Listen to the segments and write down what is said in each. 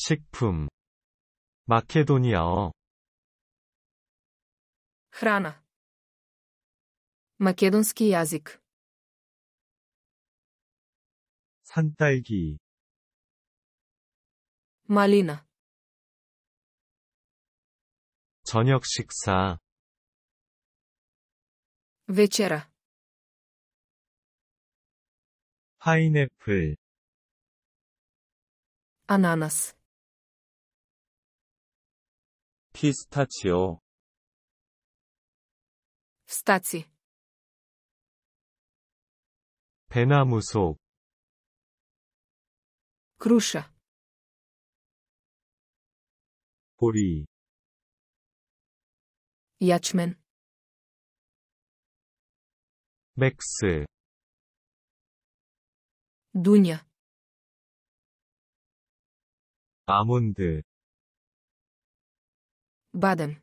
식품 마케도니아어 храна македонски јазик 산딸기 малина 저녁 식사 вечера 파인애플 ананас 피스타치오 스타치 배나무 속 г р у 보리 я ч м 맥스 д у 아몬드 바든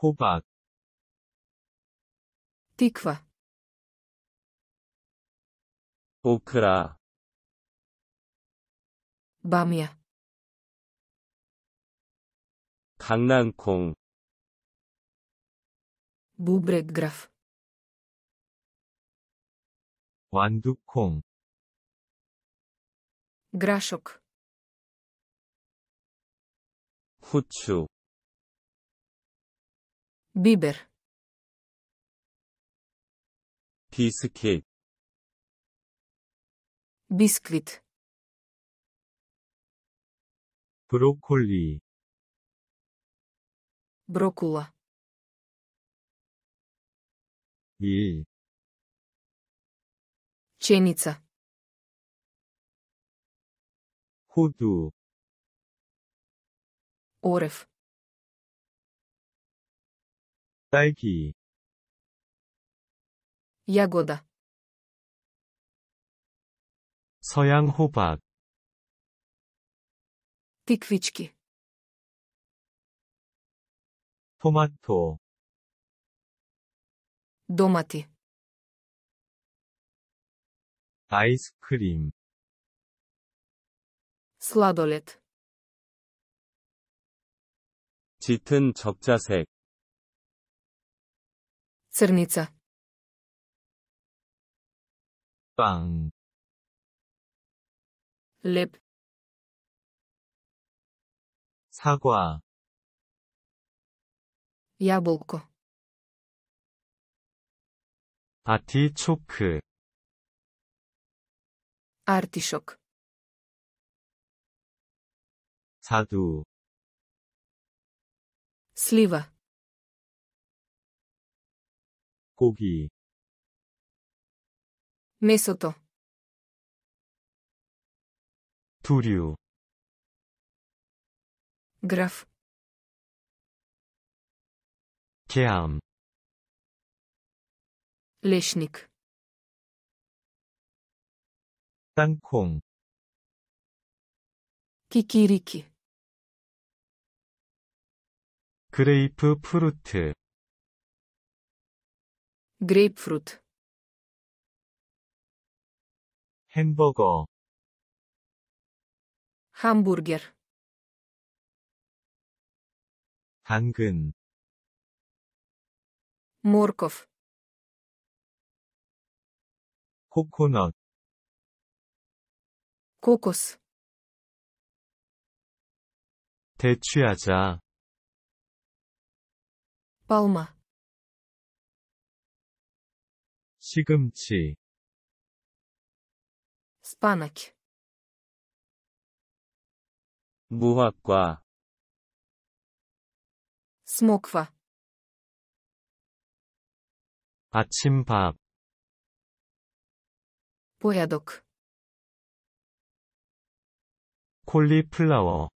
호박 тыква 오크라 бамя 강낭콩 бубреграф 완두콩 грашок 후추 비버 비스킷 비스킷 브로콜리 브로콜라 일 пшеница. Худу. Орев. Тайки. Ягода. 서양 호박. тыквички. 토마토. домати. 아이스크림. сладолет. 짙은 적자색 Crnica. 빵, Lep. 사과, Jablko. 아티초크, Artišok. 자두, слива 고기 месото 두류 граф 계암 лешник 땅콩 кикирики 그레이프 프루트 그레이프루트 햄버거 함부르거 당근 м о р к 코코넛 코코스 대취하자 palma 시금치 spanak 무화과 smokva 아침밥 порядок 콜리플라워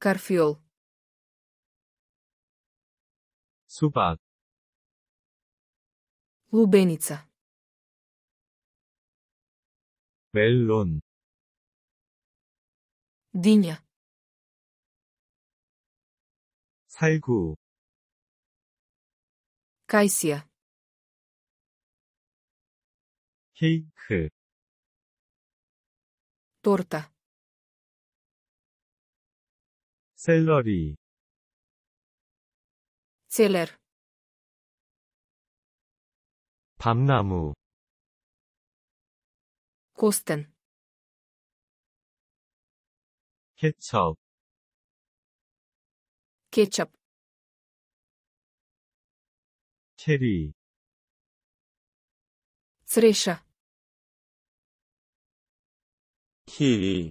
карfiol 수박 лубеница 멜론 диня 살구 кайсия 케이크 торта 샐러리 Celer. 밤나무. Kosten. 케첩. Ketchup. 체리. Cresha. 키위. 키위.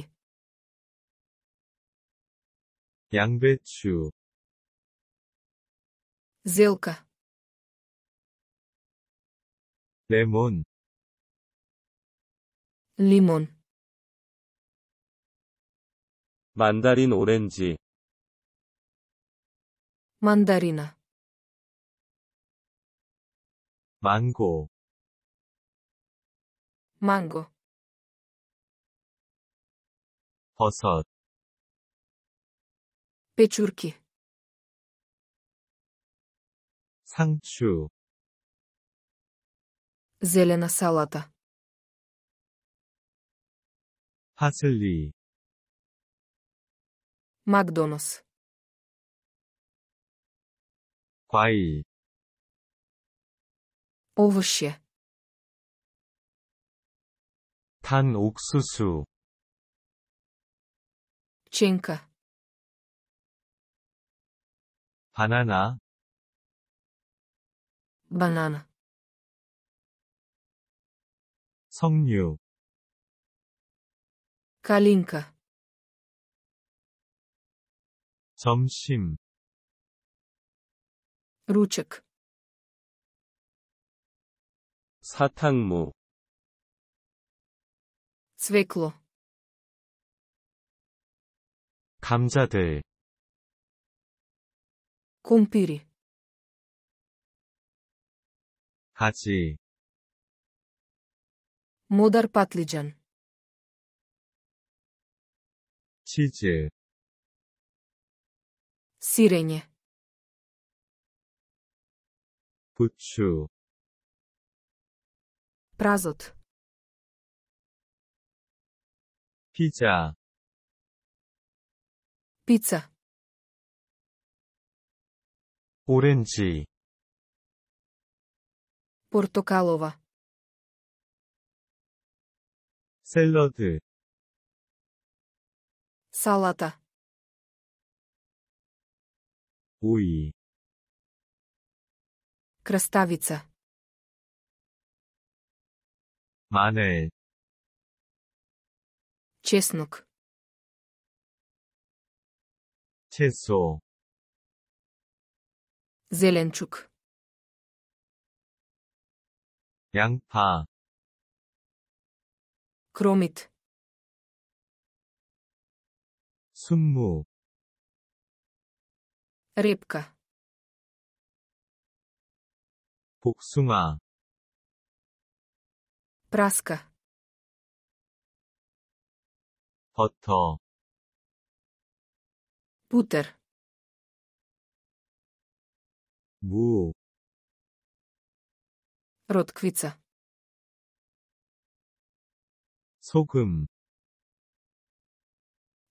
키위. 양배추 зелка 레몬 리몬 만다린 오렌지 мандарина 망고 망고 버섯 печурки, 상추 зелена салата 파슬리 Макдональдс 과일 овощи 단 옥수수 Ченка 바나나 바나나 석류 калинка 점심 ручек 사탕무 свекло 감자들 Cumpiri. Haci. Modar patlıcan. Çiçe. Sirenje. Puçu. Prazot. Pizza. Pizza. 오렌지 портокалова 샐러드 салата 오이 краставица 마늘 чеснок 채소 Зеленчук. 양파 Кромит. 순무 Рыбка. 복숭아 Праска. 버터 Бутер. Ból. Rotkwica. 소금.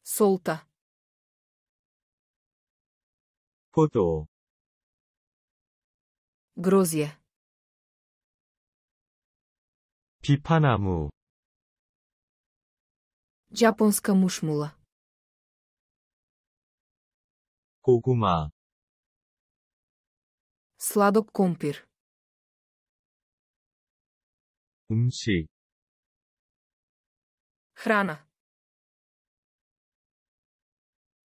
솔타. 포도. 그로지에. 비파나무. Japońska muszmula. 고구마. Сладок компир. 음식 Храна.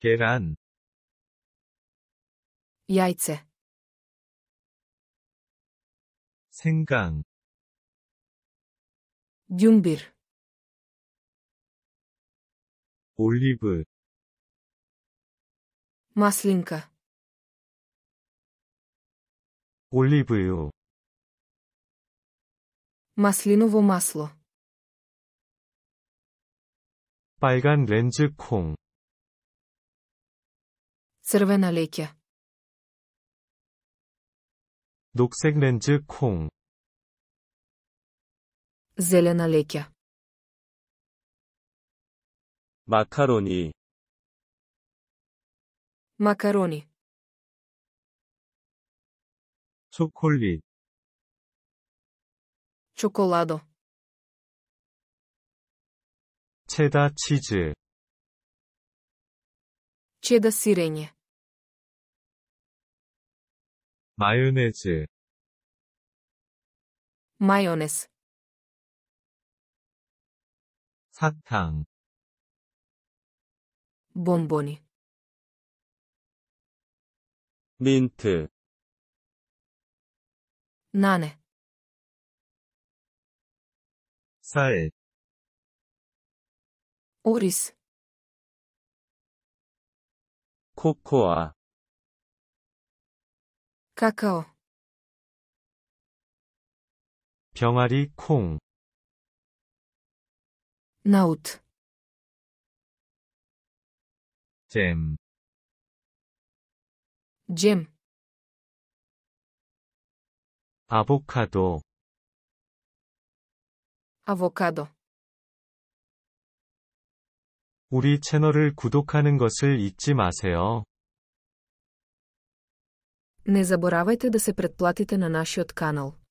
керан, Яйце. 생강 Дюмбир. 올리브 Маслинка. 올리브유 마슬리노во масло 빨간 렌즈 콩 Червена лейкя 녹색 렌즈 콩 Зелена лейкя 마카로니 마카로니 초콜릿 초콜라도 체다 치즈 체다 시레니 마요네즈 마요네즈 사탕 봄보니 민트 나네. n e Sae. 코코아. 카카오. 병아리 콩. 나우트. 잼. 잼. 아보카도 아보카도 우리 채널을 구독하는 것을 잊지 마세요. Не заборавайте да се предплатите на нашиот канал.